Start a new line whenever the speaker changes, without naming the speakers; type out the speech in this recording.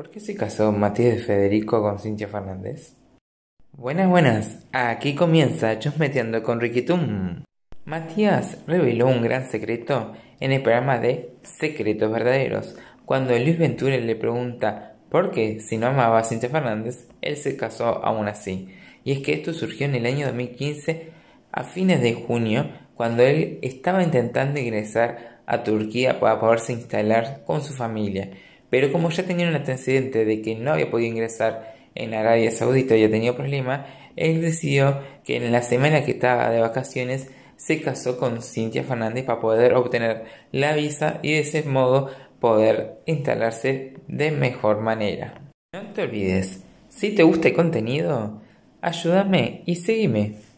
¿Por qué se casó Matías de Federico con Cintia Fernández? Buenas, buenas. Aquí comienza metiendo con Riquitum.
Matías
reveló un gran secreto en el programa de Secretos Verdaderos, cuando Luis Ventura le pregunta por qué, si no amaba a Cintia Fernández, él se casó aún así. Y es que esto surgió en el año 2015, a fines de junio, cuando él estaba intentando ingresar a Turquía para poderse instalar con su familia pero como ya tenía un antecedente de que no había podido ingresar en Arabia Saudita y había tenido problemas, él decidió que en la semana que estaba de vacaciones se casó con Cintia Fernández para poder obtener la visa y de ese modo poder instalarse de mejor manera. No te olvides,
si te gusta el contenido, ayúdame y sígueme.